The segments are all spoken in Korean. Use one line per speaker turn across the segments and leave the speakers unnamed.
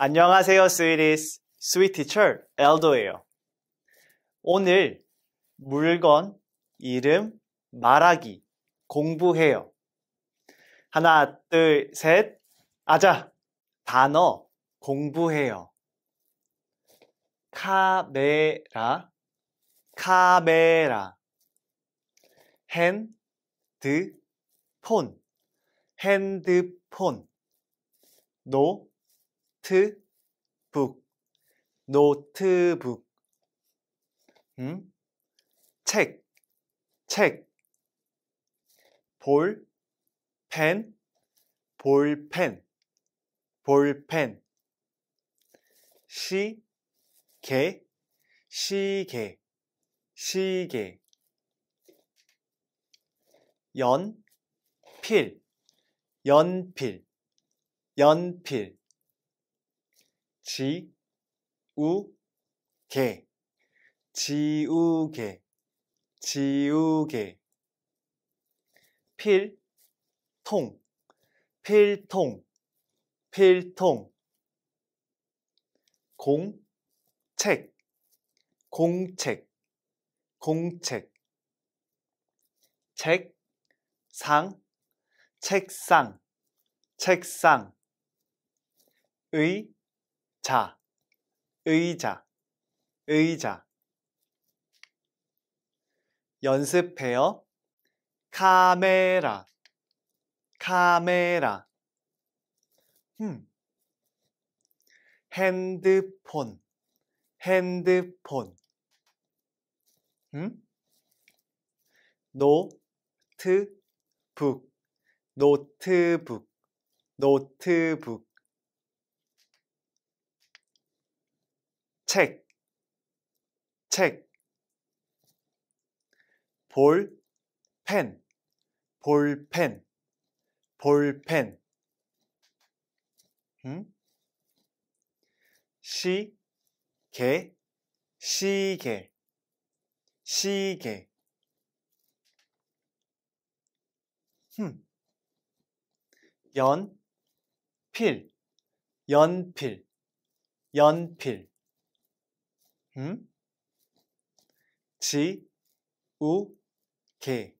안녕하세요, 스위디스. 스위티철 엘도예요. 오늘 물건, 이름, 말하기 공부해요. 하나, 둘, 셋. 아자. 단어 공부해요. 카메라, 카메라. 핸드폰, 핸드폰. 노, 노트북, 노트북. 음? 책, 책. 볼, 펜, 볼펜, 볼펜. 시, 개, 시계, 시계. 연, 필, 연필, 연필. 지, 우, 개. 지우개, 지우개. 필, 통, 필통, 필통. 공, 책, 공책, 공책. 책, 상, 책상, 책상. 의, 자, 의자, 의자. 연습해요. 카메라, 카메라. 음. 핸드폰, 핸드폰. 음? 노트북, 노트북, 노트북. 책, 책, 볼, 펜, 볼펜, 볼펜, 음? 시, 개, 시계, 시계, 음. 연, 필, 연필, 연필. 음? 지우개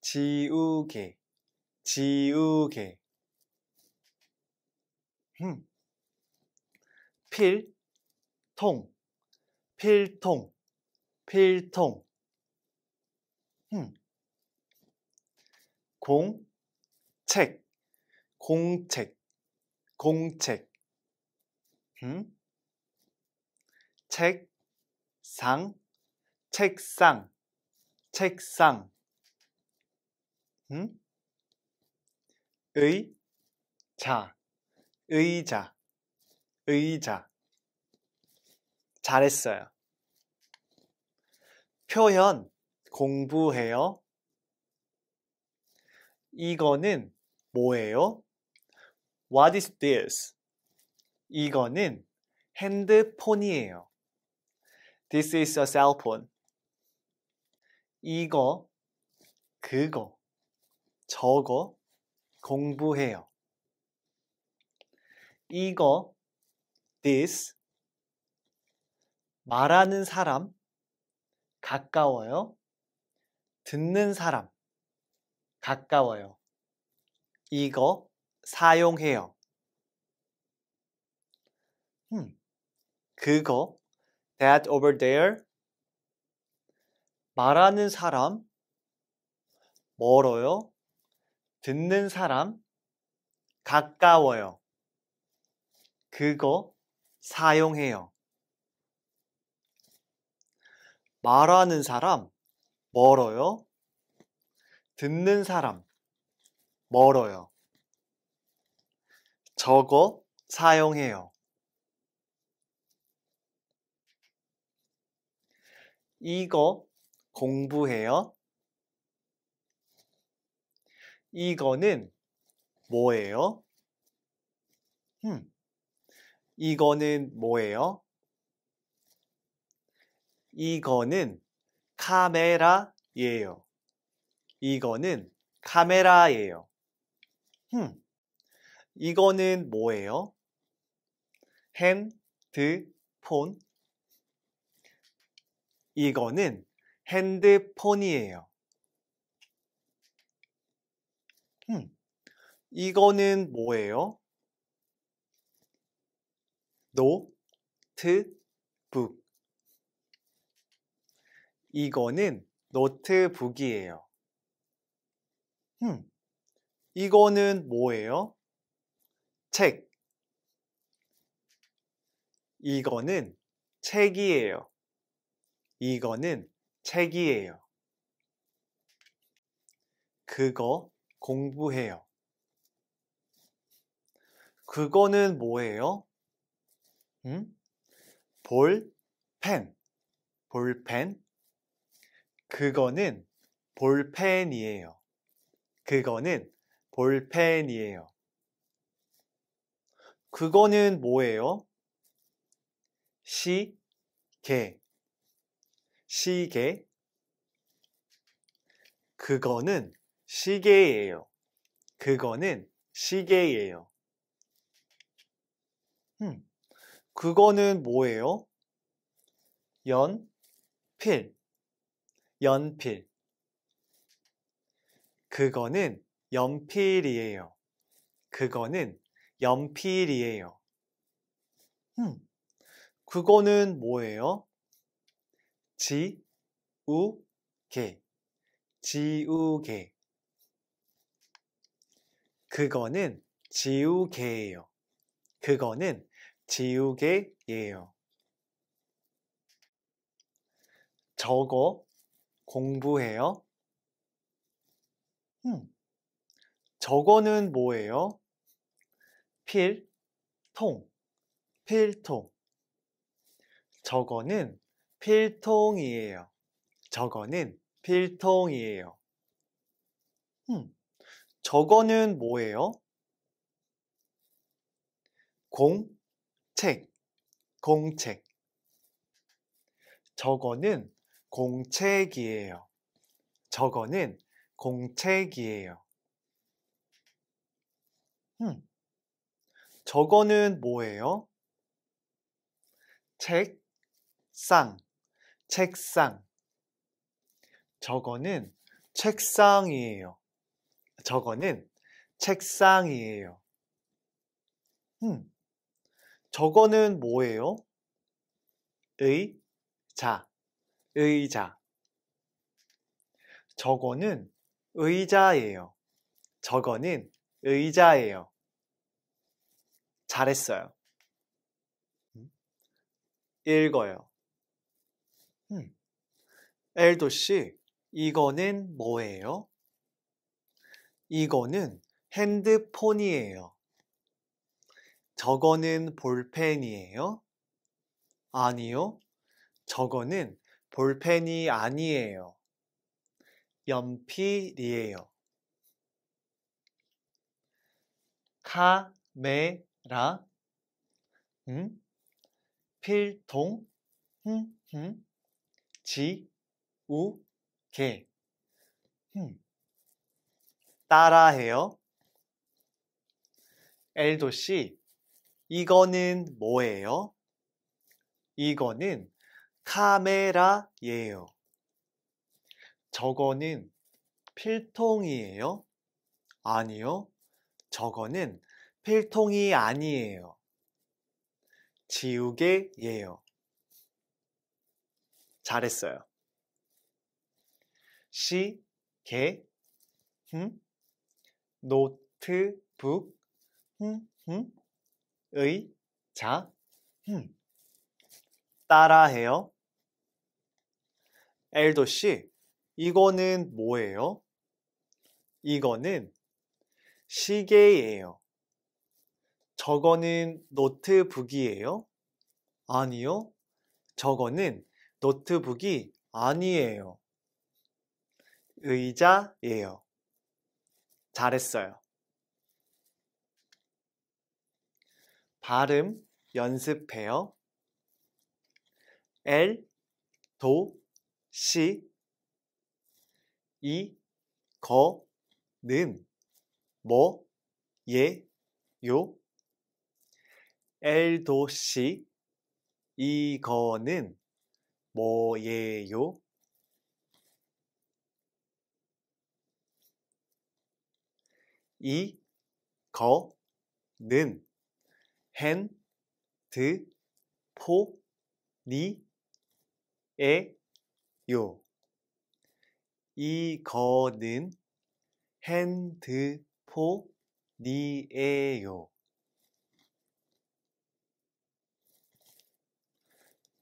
지우개 지우개 음. 필통 필통 필통 음. 공책 공책 공책 음? 책 상, 책상, 책상. 응? 음? 의자, 의자, 의자. 잘했어요. 표현 공부해요. 이거는 뭐예요? What is this? 이거는 핸드폰이에요. This is a cell phone. 이거, 그거, 저거 공부해요. 이거, this, 말하는 사람, 가까워요. 듣는 사람, 가까워요. 이거 사용해요. 음, 그거 that over there 말하는 사람 멀어요. 듣는 사람 가까워요. 그거 사용해요. 말하는 사람 멀어요. 듣는 사람 멀어요. 저거 사용해요. 이거 공부해요. 이거는 뭐예요? 음. 이거는 뭐예요? 이거는 카메라예요. 이거는 카메라예요. 음. 이거는 뭐예요? 핸드폰 이거는 핸드폰이에요. 음, 이거는 뭐예요? 노트북. 이거는 노트북이에요. 음, 이거는 뭐예요? 책. 이거는 책이에요. 이거는 책이에요. 그거 공부해요. 그거는 뭐예요? 음? 볼펜. 볼펜. 그거는 볼펜이에요. 그거는 볼펜이에요. 그거는 뭐예요? 시계. 시계. 그거는 시계예요. 그거는 시계예요. 음, 그거는 뭐예요? 연필, 연필. 그거는 연필이에요. 그거는 연필이에요. 음, 그거는 뭐예요? 지우개, 지우개. 그거는 지우개예요. 그거는 지우개예요. 저거 공부해요. 음, 저거는 뭐예요? 필통, 필통. 저거는 필통이에요. 저거는 필통이에요. 음, 저거는 뭐예요? 공책, 공책. 저거는 공책이에요. 저거는 공책이에요. 음, 저거는 뭐예요? 책상, 책상. 저거는 책상이에요. 저거는 책상이에요. 음. 저거는 뭐예요? 의자. 의자. 저거는 의자예요. 저거는 의자예요. 잘했어요. 읽어요. 엘도 씨, 이거는 뭐예요? 이거는 핸드폰이에요. 저거는 볼펜이에요? 아니요. 저거는 볼펜이 아니에요. 연필이에요. 카메라 응? 음? 필통 음? 음? 지 우게 음. 따라해요. 엘도 씨, 이거는 뭐예요? 이거는 카메라예요. 저거는 필통이에요? 아니요. 저거는 필통이 아니에요. 지우개예요. 잘했어요. 시, 개, 흠, 노트북, 흠, 흠, 의, 자, 흠. 따라해요. 엘도 씨, 이거는 뭐예요? 이거는 시계예요. 저거는 노트북이에요? 아니요. 저거는 노트북이 아니에요. 의자예요. 잘했어요. 발음 연습해요. 엘, 도, 시, 이, 거, 는, 뭐, 예, 요. 엘, 도, 시, 이 거는 뭐예요? 이, 거, 는, 핸, 드, 포, 니, 에, 요. 이거는 핸드폰이에요.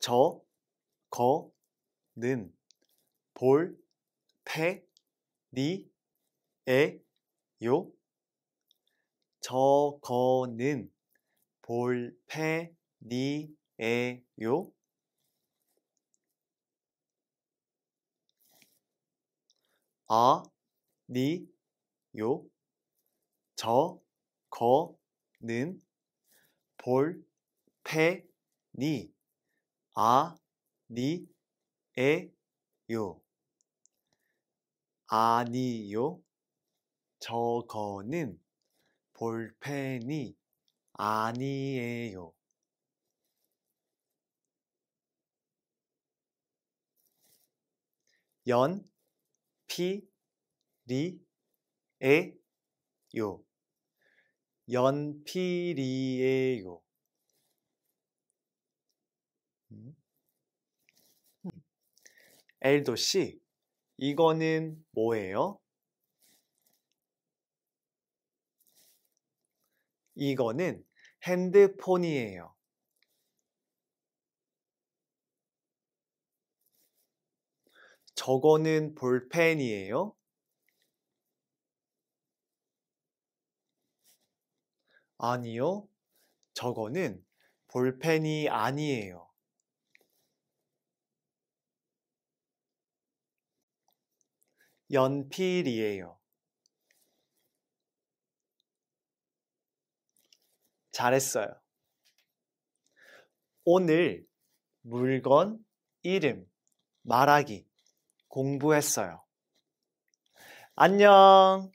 저거는 볼펜이에요. 저거는 볼펜이에요. 아니요. 저거는 볼펜이 아니에요. 아니요. 저거는 볼펜이 아니에요. 연, 피, 리, 에, 요. 연필이에요. 음? 음. 엘도 씨, 이거는 뭐예요? 이거는 핸드폰이에요. 저거는 볼펜이에요. 아니요. 저거는 볼펜이 아니에요. 연필이에요. 잘했어요. 오늘 물건 이름 말하기 공부했어요. 안녕!